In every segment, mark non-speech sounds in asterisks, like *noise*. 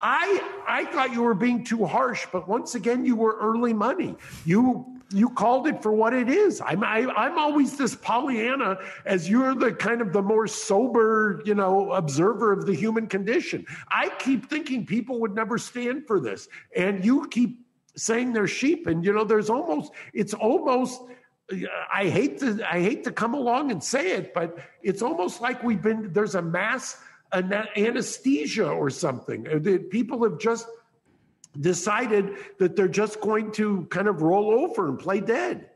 I I thought you were being too harsh, but once again, you were early money. You you called it for what it is. I'm I, am i am always this Pollyanna, as you're the kind of the more sober, you know, observer of the human condition. I keep thinking people would never stand for this, and you keep saying they're sheep. And you know, there's almost it's almost. I hate to I hate to come along and say it, but it's almost like we've been there's a mass an anesthesia or something. Uh, people have just decided that they're just going to kind of roll over and play dead.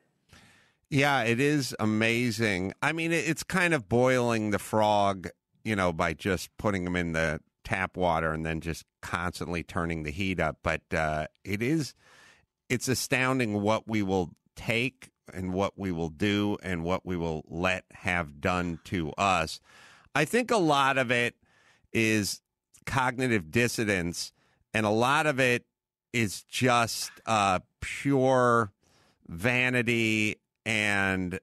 Yeah, it is amazing. I mean, it's kind of boiling the frog, you know, by just putting them in the tap water and then just constantly turning the heat up. But uh, it is, it's astounding what we will take and what we will do and what we will let have done to us. I think a lot of it is cognitive dissonance, and a lot of it is just uh, pure vanity and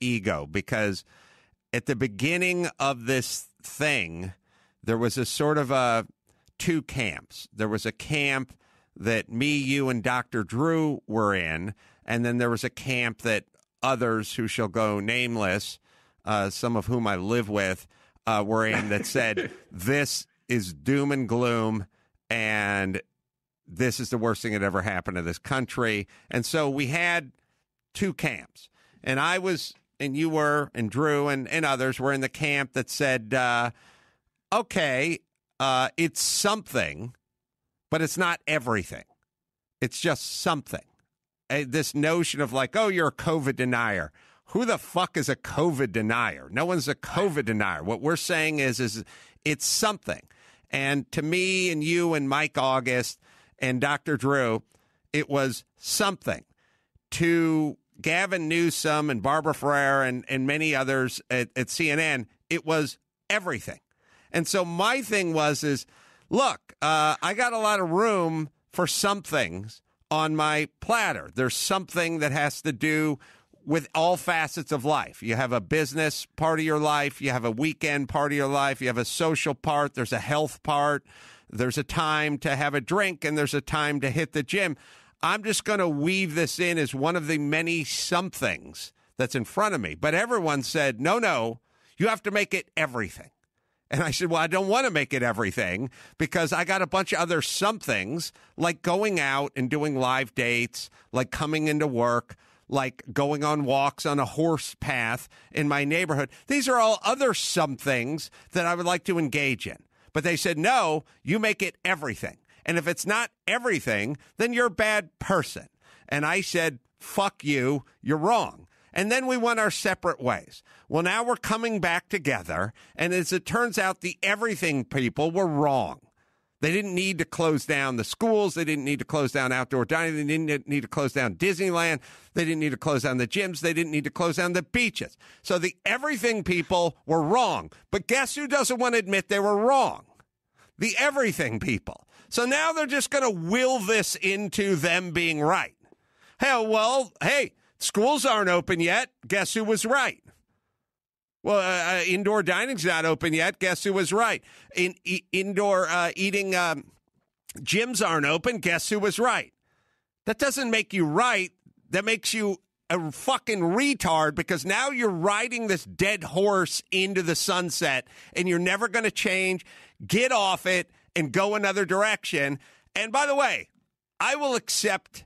ego because at the beginning of this thing, there was a sort of a two camps. There was a camp that me, you, and Dr. Drew were in, and then there was a camp that others who shall go nameless, uh, some of whom I live with, uh, were in that *laughs* said this is doom and gloom and this is the worst thing that ever happened to this country. And so we had two camps. And I was, and you were, and Drew and, and others were in the camp that said, uh, okay, uh, it's something, but it's not everything. It's just something. Uh, this notion of like, oh, you're a COVID denier who the fuck is a COVID denier? No one's a COVID denier. What we're saying is, is it's something. And to me and you and Mike August and Dr. Drew, it was something. To Gavin Newsom and Barbara Ferrer and, and many others at, at CNN, it was everything. And so my thing was, is look, uh, I got a lot of room for some things on my platter. There's something that has to do with all facets of life. You have a business part of your life, you have a weekend part of your life, you have a social part, there's a health part, there's a time to have a drink, and there's a time to hit the gym. I'm just going to weave this in as one of the many somethings that's in front of me. But everyone said, no, no, you have to make it everything. And I said, well, I don't want to make it everything because I got a bunch of other somethings like going out and doing live dates, like coming into work, like going on walks on a horse path in my neighborhood. These are all other some things that I would like to engage in. But they said, no, you make it everything. And if it's not everything, then you're a bad person. And I said, fuck you, you're wrong. And then we went our separate ways. Well, now we're coming back together. And as it turns out, the everything people were wrong. They didn't need to close down the schools. They didn't need to close down outdoor dining. They didn't need to close down Disneyland. They didn't need to close down the gyms. They didn't need to close down the beaches. So the everything people were wrong. But guess who doesn't want to admit they were wrong? The everything people. So now they're just going to will this into them being right. Hell, well, hey, schools aren't open yet. Guess who was right? Well, uh, uh, indoor dining's not open yet. Guess who was right? In, e- indoor uh, eating um, gyms aren't open. Guess who was right? That doesn't make you right. That makes you a fucking retard because now you're riding this dead horse into the sunset and you're never going to change. Get off it and go another direction. And by the way, I will accept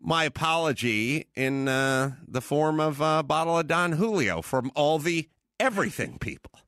my apology in uh, the form of a uh, bottle of Don Julio from all the everything people.